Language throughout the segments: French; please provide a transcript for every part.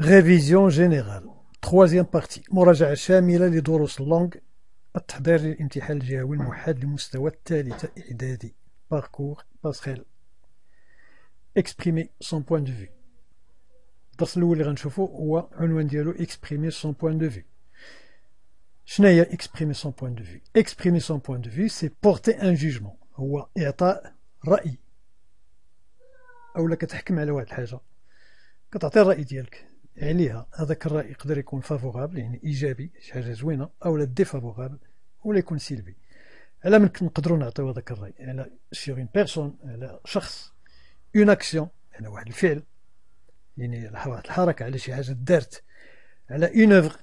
ريفيزيون جينيرال تخوازيام بارتي مراجعة شاملة لدروس اللونغ التحضير للامتحان الجهوي الموحد لمستوى الثالثة إعدادي باركور باسخيل اكسبريمي سون بوان دو في الدرس الأول اللي غنشوفو هو عنوان ديالو اكسبريمي سون بوان دو في شناهي اكسبريمي سون بوان دو في اكسبريمي سون بوان دو في سي بورتي ان جوجمون هو إعطاء رأي أولا كتحكم على واحد الحاجة كتعطي الرأي ديالك عليها هذاك الراي يقدر يكون فافورابل يعني ايجابي شي حاجه زوينه او لا ديفافورابل ولا يكون سلبي على من نقدروا نعطيو هذاك الراي على سيغ اون بيرسون على شخص اون اكسيون على واحد الفعل يعني واحد الحركه على شي حاجه دارت على اون اوفر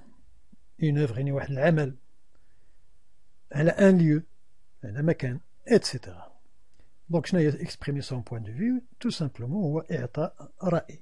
اون اوفر يعني واحد العمل على ان ليو على مكان اتسيتيرا دونك شنو هي اكسبريمي سون بوان دو فيو تو سامبلومون هو اعطاء راي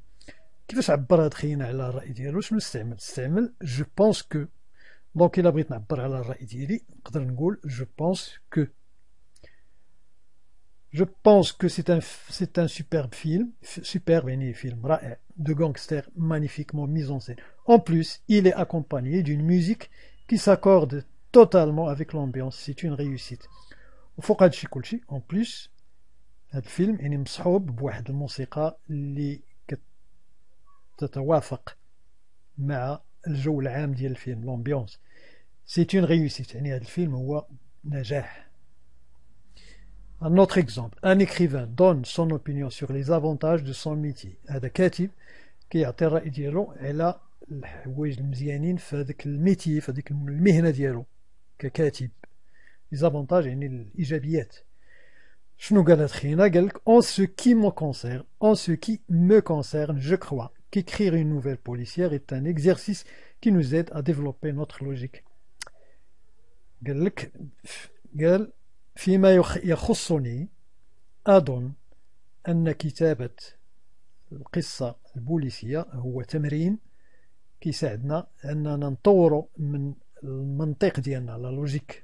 كيفاش عبر هاد خينا على الراي ديالو شنو استعمل استعمل جو بونس كو دونك الا بغيت نعبر على الراي ديالي نقدر نقول جو بونس كو Je pense que c'est un, c'est un superbe film, superbe film, de gangsters magnifiquement mis en scène. En plus, il est accompagné d'une musique qui s'accorde totalement avec l'ambiance. C'est une réussite. En plus, le film est msoub بواحد musique اللي تتوافق مع الجو العام ديال الفيلم لومبيونس سي اون ريوسيت يعني هذا الفيلم هو نجاح Un autre exemple, un écrivain donne son opinion sur les avantages de son métier. هذا كاتب كيعطي الرأي ديالو على الحوايج المزيانين في هذاك الميتي في هذيك المهنه ديالو ككاتب لي زافونتاج يعني الايجابيات شنو قالت خينا قال لك en ce qui me concerne en ce qui me concerne je crois qu'écrire une nouvelle policière est un exercice qui nous aide à développer notre logique. قال فيما يخصني أظن أن كتابة القصة البوليسية هو تمرين كيساعدنا أننا نطور من المنطق ديالنا لا لوجيك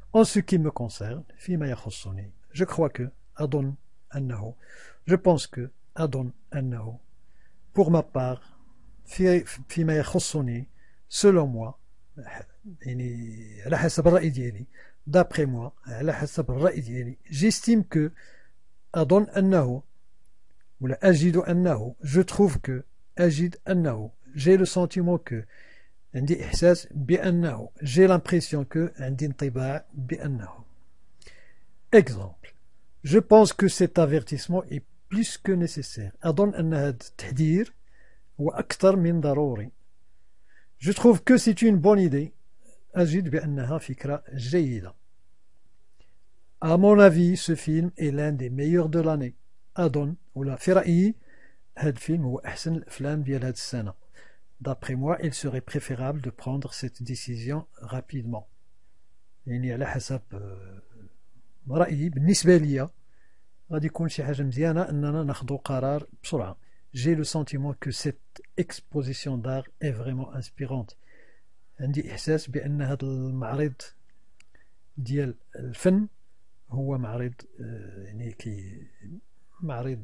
En ce qui me concerne, je crois que Adon Annahu, je pense que Adon Annahu, pour ma part, selon moi, d'après moi, j'estime que Adon Annahu, ou la Ajidu Annahu, je trouve que Ajid Annahu, j'ai le sentiment que عندي إحساس بأنه j'ai l'impression que عندي انطباع بأنه exemple je pense que cet avertissement est plus que nécessaire أظن أن هذا التحذير هو أكثر من ضروري je trouve que c'est une bonne idée أجد بأنها فكرة جيدة à mon avis ce film est l'un des meilleurs de l'année أظن ولا في رأيي هذا الفيلم هو أحسن الأفلام ديال هذه السنة D'après moi, il serait préférable de prendre cette décision rapidement. يعني على حسب رأيي بالنسبة لي غادي يكون شي حاجة مزيانة أننا ناخذ قرار بسرعة. J'ai le sentiment que cette exposition d'art est vraiment inspirante. عندي l'impression que هذا المعرض ديال الفن هو معرض يعني كي معرض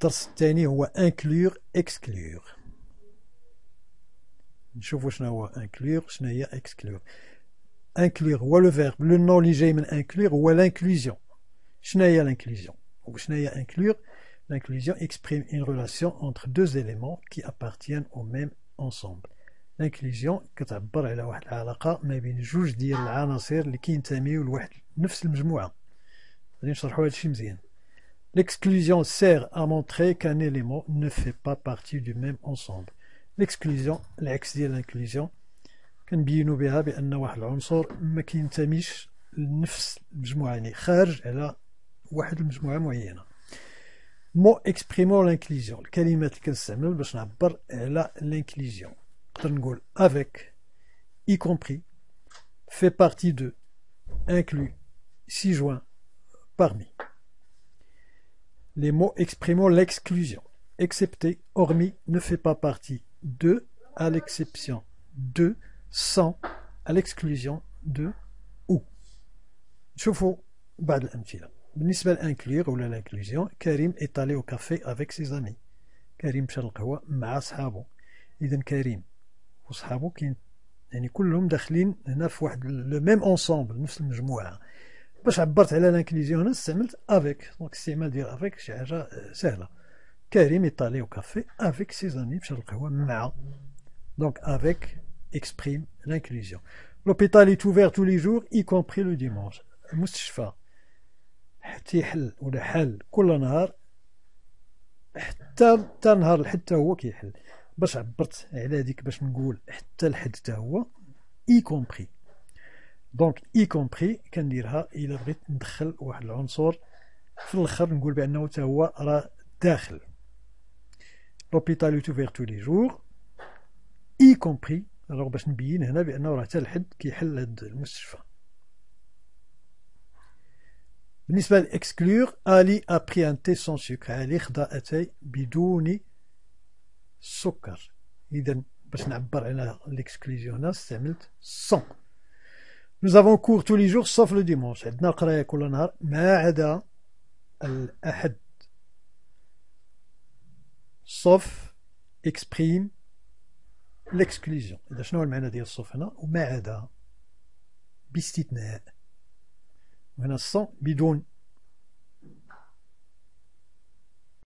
Dans cette année, on va inclure, exclure. Je vois ce qu'on va inclure, ce n'est pas exclure. Inclure ou le verbe, le nom lié à inclure ou à l'inclusion. je n'est pas l'inclusion. Donc ce pas inclure. L'inclusion exprime une relation entre deux éléments qui appartiennent au même ensemble. L'inclusion que tu as parlé là, là là, mais je veux dire là, c'est l'inclusion du même ensemble. Ça ne change pas de chimie. L'exclusion sert à montrer qu'un élément ne fait pas partie du même ensemble. L'exclusion, العكس ديال l'inclusion, كنبينو بها بأن واحد العنصر ما كينتميش لنفس المجموعة يعني خارج على واحد المجموعة معينة. mot اكسبريمون l'inclusion, الكلمات اللي كنستعمل باش نعبر على l'inclusion. نقدر نقول avec, y compris, fait partie de, inclus, si joint, parmi les mots exprimant l'exclusion. Excepté, hormis, ne fait pas partie de, à l'exception de, sans, à l'exclusion de, ou. Chauffons, bad l'anfila. pas inclure ou l'inclusion, Karim est allé au café avec ses amis. Karim chalkawa ma'ashabo. Iden Karim, ou sahabo qui. Yani, كلهم داخلين sont في le même ensemble nous sommes المجموعه باش عبرت على لانكليزيون انا استعملت افيك دونك الاستعمال ديال افيك شي حاجه سهله كريم ايطالي وكافي افيك سيزاني باش القهوه للقهوه مع دونك افيك اكسبريم لانكليزيون لوبيتال ايت اوفير تو لي جور اي كومبري لو ديمونش المستشفى حتى يحل ولا حل كل نهار حتى حتى نهار حتى هو كيحل باش عبرت على هذيك باش نقول حتى لحد حتى هو اي كومبري دونك اي كومبري كنديرها الا بغيت ندخل واحد العنصر في الاخر نقول بانه حتى هو راه داخل لوبيتال اوتوفير تو لي جور اي كومبري الوغ باش نبين هنا بانه راه حتى الحد كيحل هاد المستشفى بالنسبه لاكسكلور الي ابري ان تي سون سكر الي خدا اتاي بدون سكر اذا باش نعبر على ليكسكلوزيون هنا استعملت سون Nous avons cours tous les jours sauf le dimanche. عندنا القرايه كل نهار ما عدا الأحد. Sauf exprime l'exclusion. إذا شنو هو المعنى ديال sauf هنا؟ وما عدا باستثناء. وهنا sans بدون